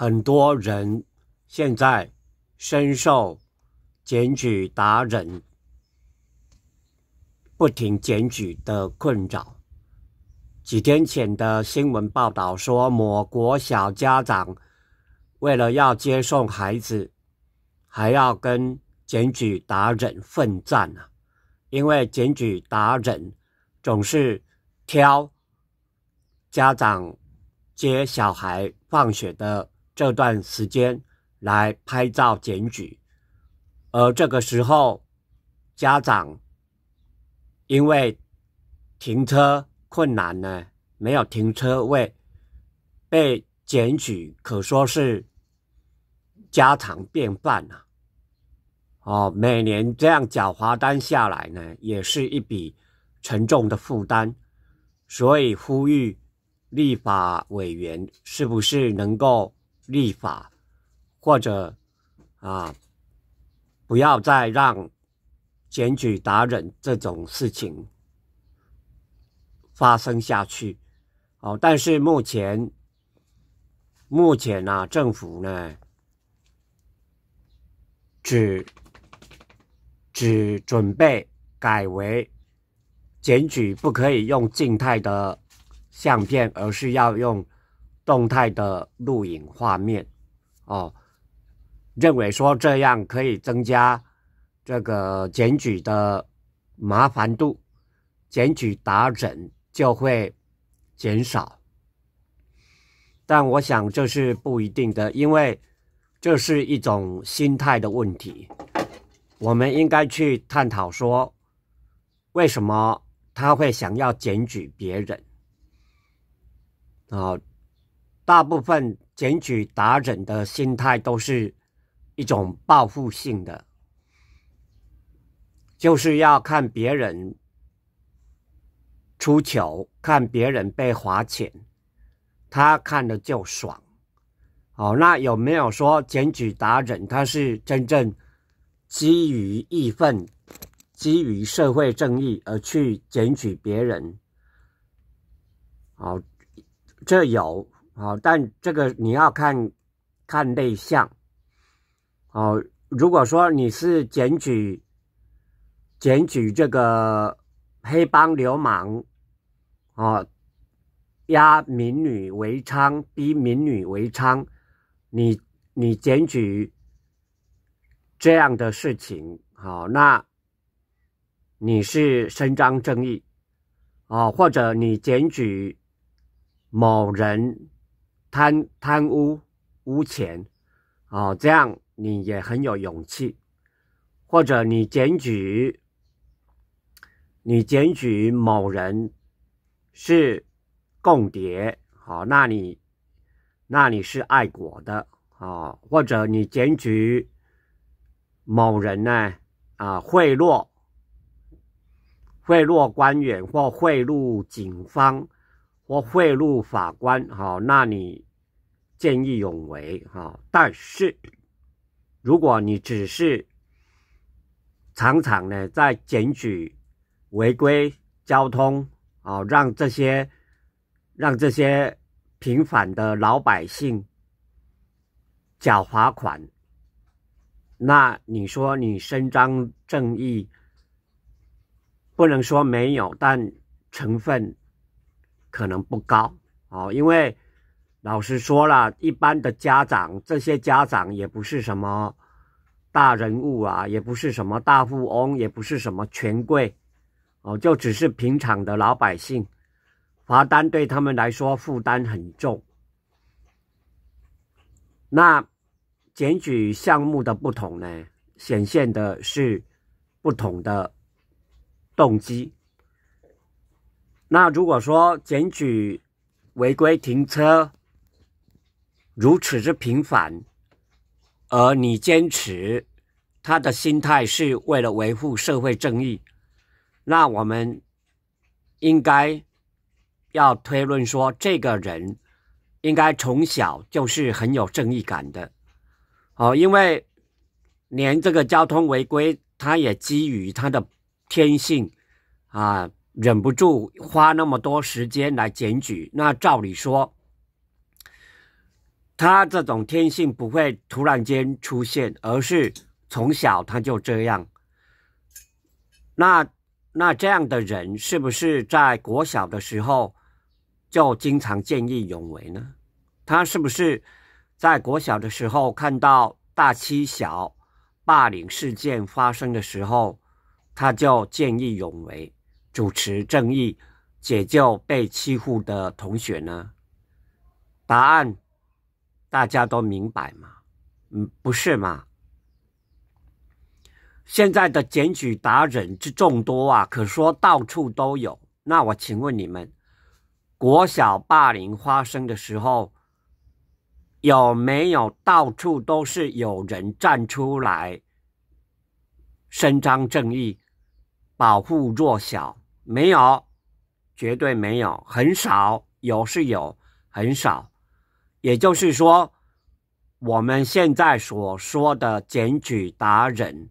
很多人现在深受检举达人不停检举的困扰。几天前的新闻报道说，某国小家长为了要接送孩子，还要跟检举达人奋战啊！因为检举达人总是挑家长接小孩放学的。这段时间来拍照检举，而这个时候家长因为停车困难呢，没有停车位被检举，可说是家常便饭啊。哦，每年这样缴罚单下来呢，也是一笔沉重的负担，所以呼吁立法委员是不是能够。立法或者啊，不要再让检举达人这种事情发生下去。哦，但是目前目前呢，政府呢只只准备改为检举不可以用静态的相片，而是要用。动态的录影画面，哦，认为说这样可以增加这个检举的麻烦度，检举打人就会减少，但我想这是不一定的，因为这是一种心态的问题，我们应该去探讨说为什么他会想要检举别人，啊。大部分检举达人的心态都是一种报复性的，就是要看别人出糗，看别人被罚钱，他看了就爽。好，那有没有说检举达人他是真正基于义愤、基于社会正义而去检举别人？好，这有。好，但这个你要看，看内向。哦，如果说你是检举，检举这个黑帮流氓，哦，压民女为娼，逼民女为娼，你你检举这样的事情，好，那你是伸张正义，哦，或者你检举某人。贪贪污污钱，哦，这样你也很有勇气。或者你检举，你检举某人是共谍，好，那你那你是爱国的啊。或者你检举某人呢，啊，贿赂贿赂官员或贿赂警方。我贿赂法官，哈，那你见义勇为，哈。但是，如果你只是常常呢在检举违规交通，啊，让这些让这些平凡的老百姓缴罚款，那你说你伸张正义，不能说没有，但成分。可能不高哦，因为老实说了，一般的家长，这些家长也不是什么大人物啊，也不是什么大富翁，也不是什么权贵哦，就只是平常的老百姓，罚单对他们来说负担很重。那检举项目的不同呢，显现的是不同的动机。那如果说检举违规停车如此之频繁，而你坚持他的心态是为了维护社会正义，那我们应该要推论说，这个人应该从小就是很有正义感的。哦，因为连这个交通违规，他也基于他的天性啊。忍不住花那么多时间来检举，那照理说，他这种天性不会突然间出现，而是从小他就这样。那那这样的人是不是在国小的时候就经常见义勇为呢？他是不是在国小的时候看到大欺小霸凌事件发生的时候，他就见义勇为？主持正义、解救被欺负的同学呢？答案大家都明白吗？嗯，不是吗？现在的检举达人之众多啊，可说到处都有。那我请问你们，国小霸凌发生的时候，有没有到处都是有人站出来伸张正义、保护弱小？没有，绝对没有，很少有是有，很少。也就是说，我们现在所说的检举达人，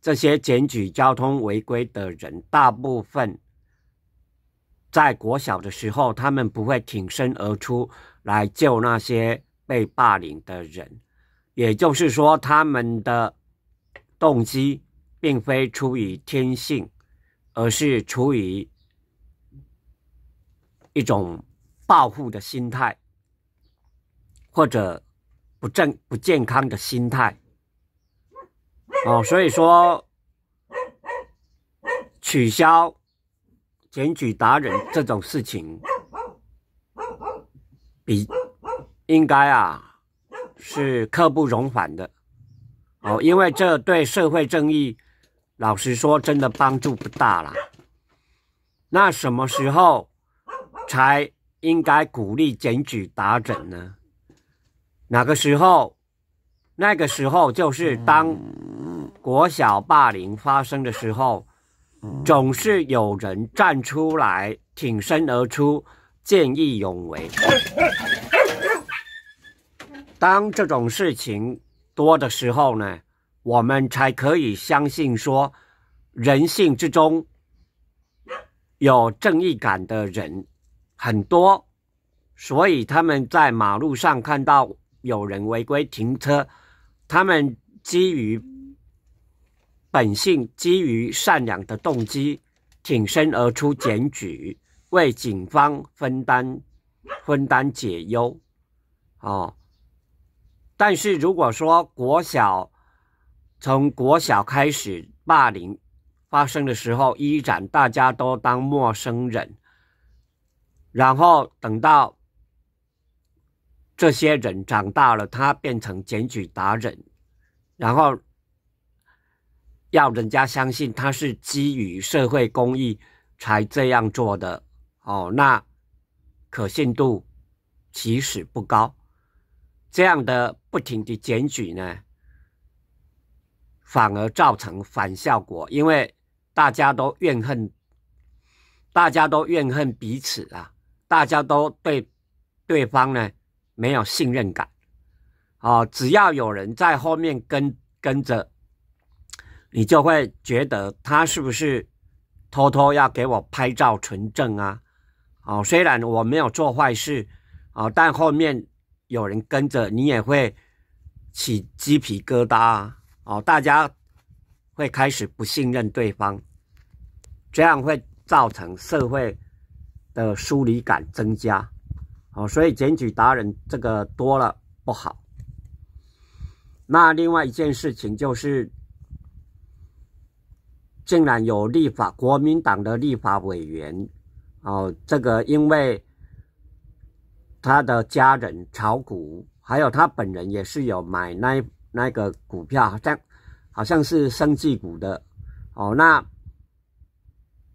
这些检举交通违规的人，大部分在国小的时候，他们不会挺身而出来救那些被霸凌的人。也就是说，他们的动机并非出于天性。而是出于一种报复的心态，或者不正不健康的心态哦，所以说取消检举达人这种事情，比应该啊是刻不容缓的哦，因为这对社会正义。老实说，真的帮助不大了。那什么时候才应该鼓励检举打整呢？哪个时候？那个时候就是当国小霸凌发生的时候，总是有人站出来挺身而出，见义勇为。当这种事情多的时候呢？我们才可以相信说，人性之中有正义感的人很多，所以他们在马路上看到有人违规停车，他们基于本性、基于善良的动机，挺身而出检举，为警方分担、分担解忧哦。但是如果说国小，从国小开始，霸凌发生的时候，依然大家都当陌生人。然后等到这些人长大了，他变成检举达人，然后要人家相信他是基于社会公益才这样做的哦，那可信度其实不高。这样的不停的检举呢？反而造成反效果，因为大家都怨恨，大家都怨恨彼此啊！大家都对对方呢没有信任感。哦，只要有人在后面跟跟着，你就会觉得他是不是偷偷要给我拍照存证啊？哦，虽然我没有做坏事，哦，但后面有人跟着，你也会起鸡皮疙瘩。哦，大家会开始不信任对方，这样会造成社会的疏离感增加。哦，所以检举达人这个多了不好。那另外一件事情就是，竟然有立法国民党的立法委员，哦，这个因为他的家人炒股，还有他本人也是有买那。那个股票好像，好像是生技股的，哦，那，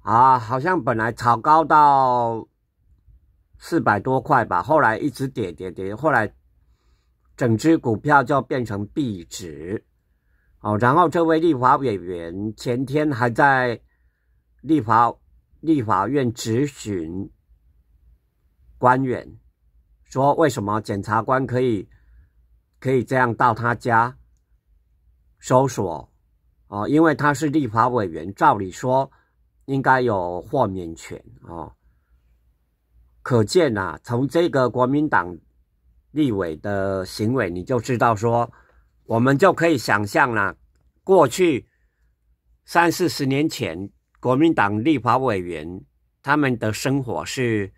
啊，好像本来炒高到四百多块吧，后来一直跌跌跌，后来整只股票就变成壁纸，哦，然后这位立法委员前天还在立法立法院质询官员，说为什么检察官可以。可以这样到他家搜索，哦，因为他是立法委员，照理说应该有豁免权哦。可见啊，从这个国民党立委的行为，你就知道说，我们就可以想象了，过去三四十年前，国民党立法委员他们的生活是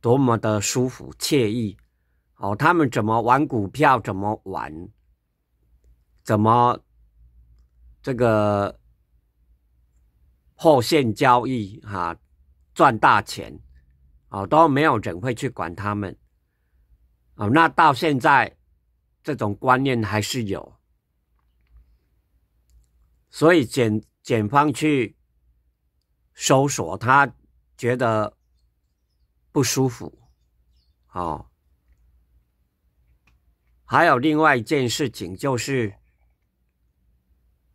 多么的舒服惬意。哦，他们怎么玩股票，怎么玩，怎么这个破线交易哈，赚大钱，哦，都没有人会去管他们，哦，那到现在这种观念还是有，所以检检方去搜索，他觉得不舒服，哦。还有另外一件事情，就是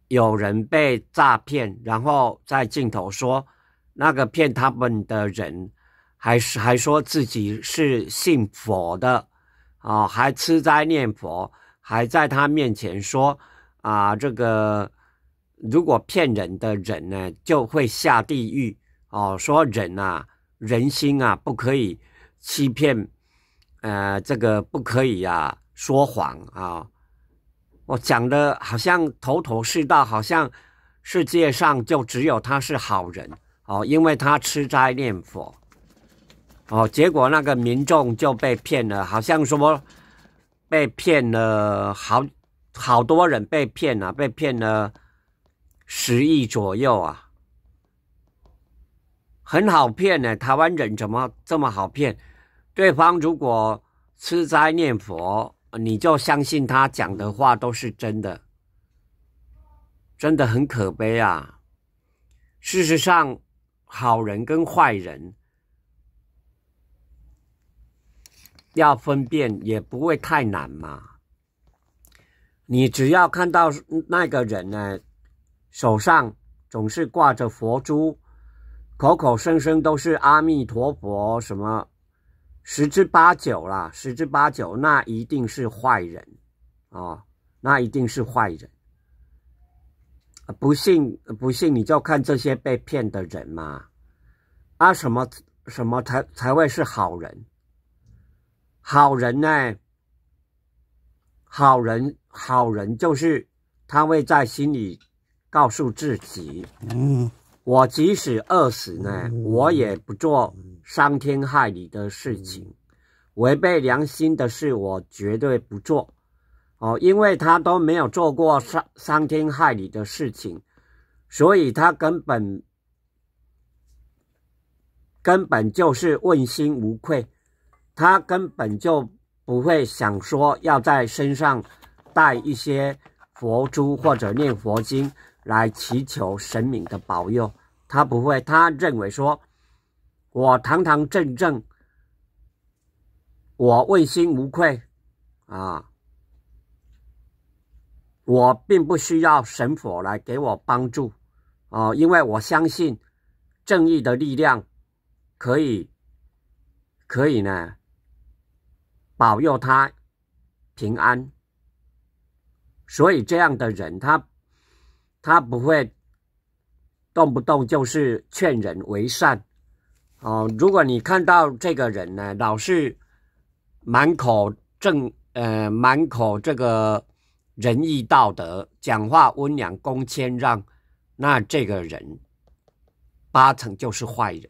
有人被诈骗，然后在镜头说那个骗他们的人，还是还说自己是信佛的啊，还吃斋念佛，还在他面前说啊，这个如果骗人的人呢，就会下地狱哦，说人啊，人心啊，不可以欺骗，呃，这个不可以呀。说谎啊！我讲的好像头头是道，好像世界上就只有他是好人哦，因为他吃斋念佛哦，结果那个民众就被骗了，好像说被骗了，好好多人被骗了，被骗了十亿左右啊，很好骗呢！台湾人怎么这么好骗？对方如果吃斋念佛。你就相信他讲的话都是真的，真的很可悲啊！事实上，好人跟坏人要分辨也不会太难嘛。你只要看到那个人呢，手上总是挂着佛珠，口口声声都是阿弥陀佛什么。十之八九啦，十之八九那一定是坏人哦，那一定是坏人。不信不信你就看这些被骗的人嘛，啊什么什么才才会是好人？好人呢？好人好人就是他会在心里告诉自己：嗯，我即使饿死呢，我也不做。伤天害理的事情，违背良心的事，我绝对不做。哦，因为他都没有做过伤伤天害理的事情，所以他根本根本就是问心无愧。他根本就不会想说要在身上带一些佛珠或者念佛经来祈求神明的保佑。他不会，他认为说。我堂堂正正，我问心无愧，啊，我并不需要神佛来给我帮助，啊，因为我相信正义的力量可以，可以呢，保佑他平安。所以这样的人，他他不会动不动就是劝人为善。哦，如果你看到这个人呢，老是满口正，呃，满口这个仁义道德，讲话温良恭谦让，那这个人八成就是坏人。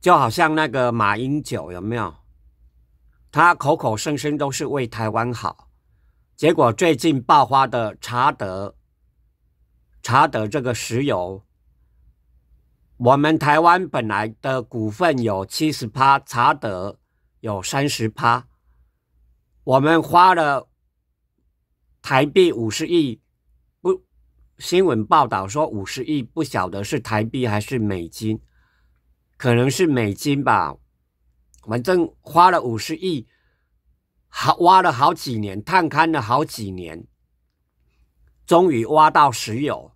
就好像那个马英九，有没有？他口口声声都是为台湾好，结果最近爆发的查德，查德这个石油。我们台湾本来的股份有七十趴，查德有三十趴。我们花了台币五十亿，不新闻报道说五十亿，不晓得是台币还是美金，可能是美金吧。反正花了五十亿，好挖了好几年，探勘了好几年，终于挖到石油，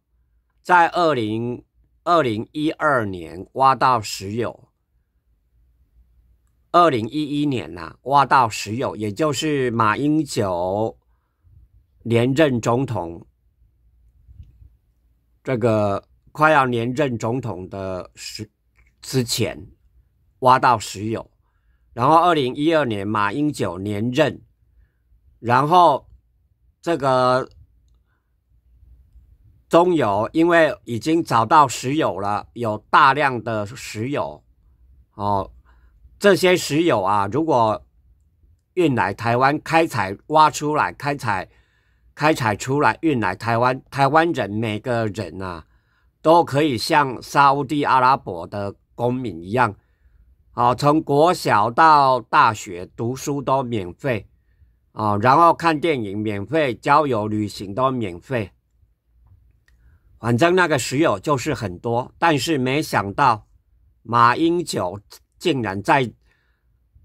在二零。二零一二年挖到石油，二零一一年呐挖到石油，也就是马英九连任总统，这个快要连任总统的时之前挖到石油，然后二零一二年马英九连任，然后这个。中油因为已经找到石油了，有大量的石油，哦，这些石油啊，如果运来台湾开采、挖出来、开采、开采出来运来台湾，台湾人每个人啊，都可以像沙地阿拉伯的公民一样，好，从国小到大学读书都免费啊，然后看电影免费，郊游旅行都免费。反正那个石友就是很多，但是没想到，马英九竟然在，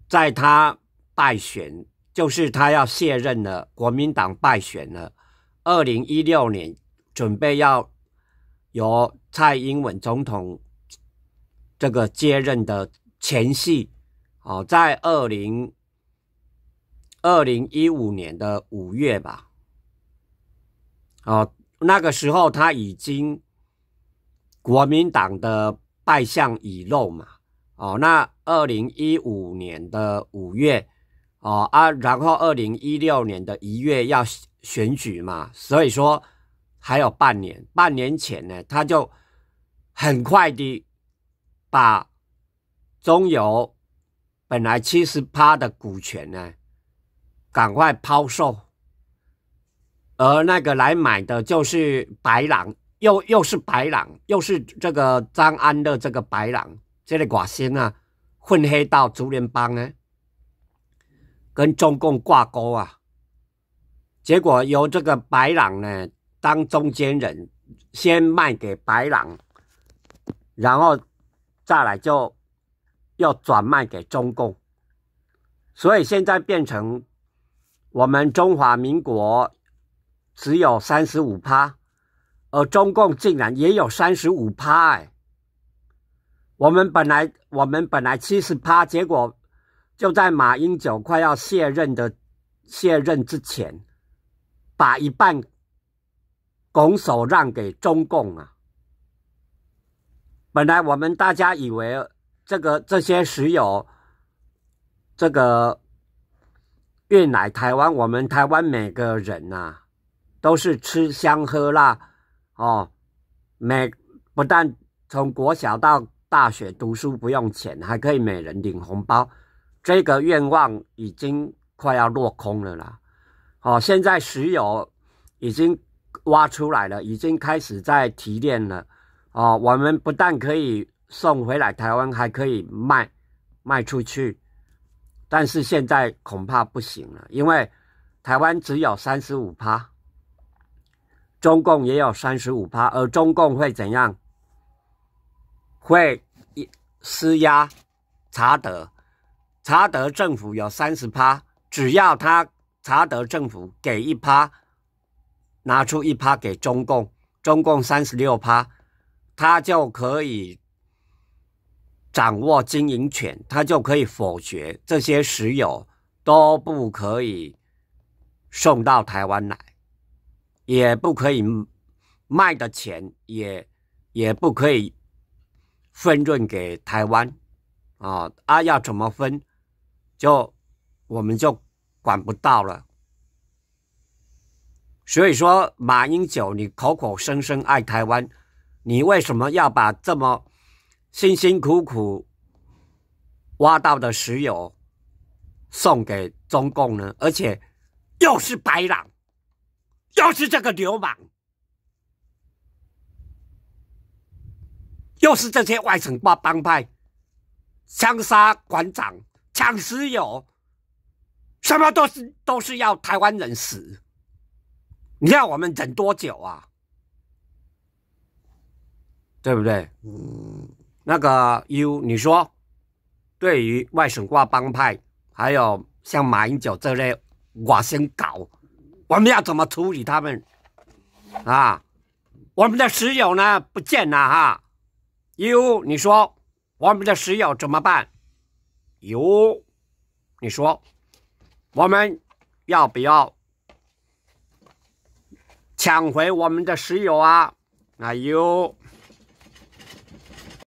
在他败选，就是他要卸任了，国民党败选了，二零一六年准备要由蔡英文总统这个接任的前夕，哦，在二零二零一五年的五月吧，哦。那个时候他已经国民党的败相已露嘛，哦，那二零一五年的五月，哦啊，然后二零一六年的一月要选举嘛，所以说还有半年，半年前呢，他就很快的把中油本来七十趴的股权呢，赶快抛售。而那个来买的就是白狼，又又是白狼，又是这个张安的这个白狼，这个寡心啊，混黑道、竹联帮呢，跟中共挂钩啊，结果由这个白狼呢当中间人，先卖给白狼，然后再来就又转卖给中共，所以现在变成我们中华民国。只有三十五趴，而中共竟然也有三十五趴哎！我们本来我们本来七十趴，结果就在马英九快要卸任的卸任之前，把一半拱手让给中共啊。本来我们大家以为这个这些石油，这个运来台湾，我们台湾每个人呐。都是吃香喝辣，哦，每不但从国小到大学读书不用钱，还可以每人领红包，这个愿望已经快要落空了啦。哦，现在石油已经挖出来了，已经开始在提炼了。哦，我们不但可以送回来台湾，还可以卖，卖出去，但是现在恐怕不行了，因为台湾只有三十五趴。中共也有三十五趴，而中共会怎样？会施压查德，查德政府有三十趴，只要他查德政府给一趴，拿出一趴给中共，中共三十六趴，他就可以掌握经营权，他就可以否决这些石油都不可以送到台湾来。也不可以卖的钱，也也不可以分润给台湾啊！啊，要怎么分，就我们就管不到了。所以说，马英九，你口口声声爱台湾，你为什么要把这么辛辛苦苦挖到的石油送给中共呢？而且又是白狼。又是这个流氓，又是这些外省挂帮派，枪杀馆长，抢石油，什么都是都是要台湾人死。你要我们忍多久啊？对不对？那个 U，你说，对于外省挂帮派，还有像马英九这类我先搞。我们要怎么处理他们啊？我们的石油呢？不见了哈！哟，你说我们的石油怎么办？哟，你说我们要不要抢回我们的石油啊？啊哟！